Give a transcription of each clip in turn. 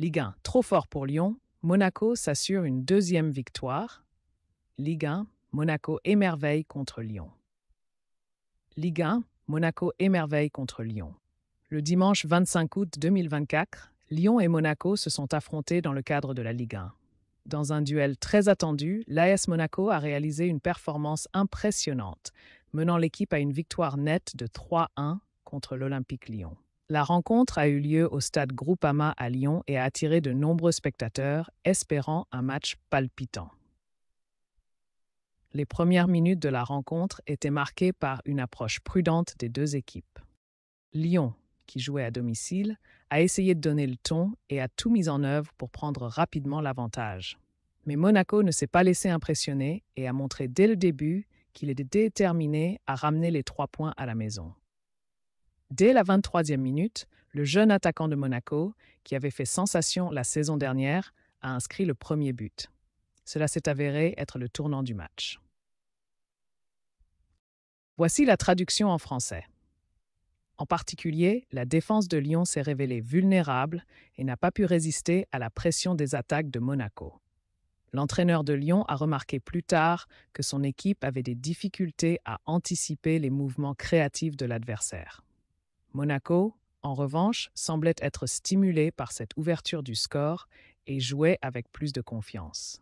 Ligue 1, trop fort pour Lyon. Monaco s'assure une deuxième victoire. Ligue 1, Monaco émerveille contre Lyon. Ligue 1, Monaco émerveille contre Lyon. Le dimanche 25 août 2024, Lyon et Monaco se sont affrontés dans le cadre de la Ligue 1. Dans un duel très attendu, l'AS Monaco a réalisé une performance impressionnante, menant l'équipe à une victoire nette de 3-1 contre l'Olympique Lyon. La rencontre a eu lieu au stade Groupama à Lyon et a attiré de nombreux spectateurs espérant un match palpitant. Les premières minutes de la rencontre étaient marquées par une approche prudente des deux équipes. Lyon, qui jouait à domicile, a essayé de donner le ton et a tout mis en œuvre pour prendre rapidement l'avantage. Mais Monaco ne s'est pas laissé impressionner et a montré dès le début qu'il était déterminé à ramener les trois points à la maison. Dès la 23e minute, le jeune attaquant de Monaco, qui avait fait sensation la saison dernière, a inscrit le premier but. Cela s'est avéré être le tournant du match. Voici la traduction en français. En particulier, la défense de Lyon s'est révélée vulnérable et n'a pas pu résister à la pression des attaques de Monaco. L'entraîneur de Lyon a remarqué plus tard que son équipe avait des difficultés à anticiper les mouvements créatifs de l'adversaire. Monaco, en revanche, semblait être stimulé par cette ouverture du score et jouait avec plus de confiance.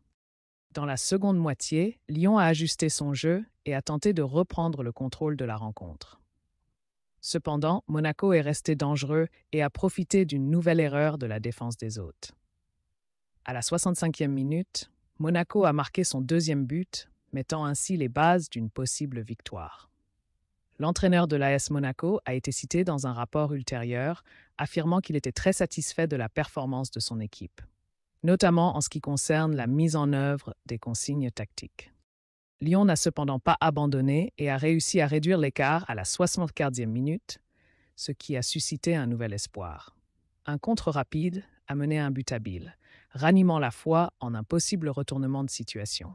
Dans la seconde moitié, Lyon a ajusté son jeu et a tenté de reprendre le contrôle de la rencontre. Cependant, Monaco est resté dangereux et a profité d'une nouvelle erreur de la défense des hôtes. À la 65e minute, Monaco a marqué son deuxième but, mettant ainsi les bases d'une possible victoire. L'entraîneur de l'AS Monaco a été cité dans un rapport ultérieur, affirmant qu'il était très satisfait de la performance de son équipe, notamment en ce qui concerne la mise en œuvre des consignes tactiques. Lyon n'a cependant pas abandonné et a réussi à réduire l'écart à la 64e minute, ce qui a suscité un nouvel espoir. Un contre rapide a mené à un but habile, ranimant la foi en un possible retournement de situation.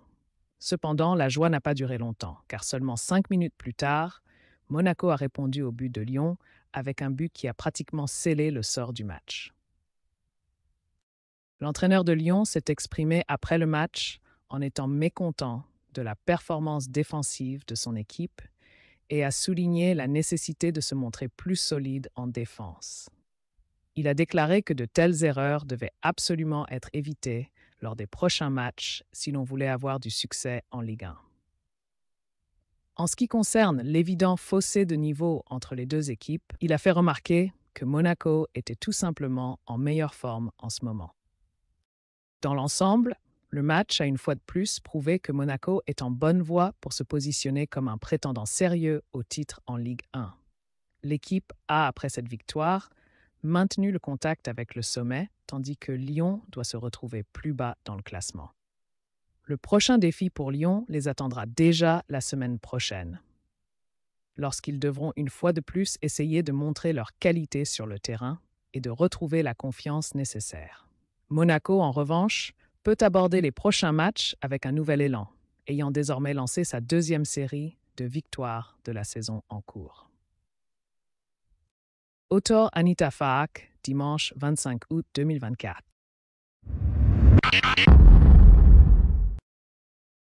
Cependant, la joie n'a pas duré longtemps, car seulement cinq minutes plus tard, Monaco a répondu au but de Lyon avec un but qui a pratiquement scellé le sort du match. L'entraîneur de Lyon s'est exprimé après le match en étant mécontent de la performance défensive de son équipe et a souligné la nécessité de se montrer plus solide en défense. Il a déclaré que de telles erreurs devaient absolument être évitées lors des prochains matchs si l'on voulait avoir du succès en Ligue 1. En ce qui concerne l'évident fossé de niveau entre les deux équipes, il a fait remarquer que Monaco était tout simplement en meilleure forme en ce moment. Dans l'ensemble, le match a une fois de plus prouvé que Monaco est en bonne voie pour se positionner comme un prétendant sérieux au titre en Ligue 1. L'équipe a, après cette victoire, maintenu le contact avec le sommet, tandis que Lyon doit se retrouver plus bas dans le classement. Le prochain défi pour Lyon les attendra déjà la semaine prochaine, lorsqu'ils devront une fois de plus essayer de montrer leur qualité sur le terrain et de retrouver la confiance nécessaire. Monaco, en revanche, peut aborder les prochains matchs avec un nouvel élan, ayant désormais lancé sa deuxième série de victoires de la saison en cours. Autor Anita Fahak, dimanche 25 août 2024.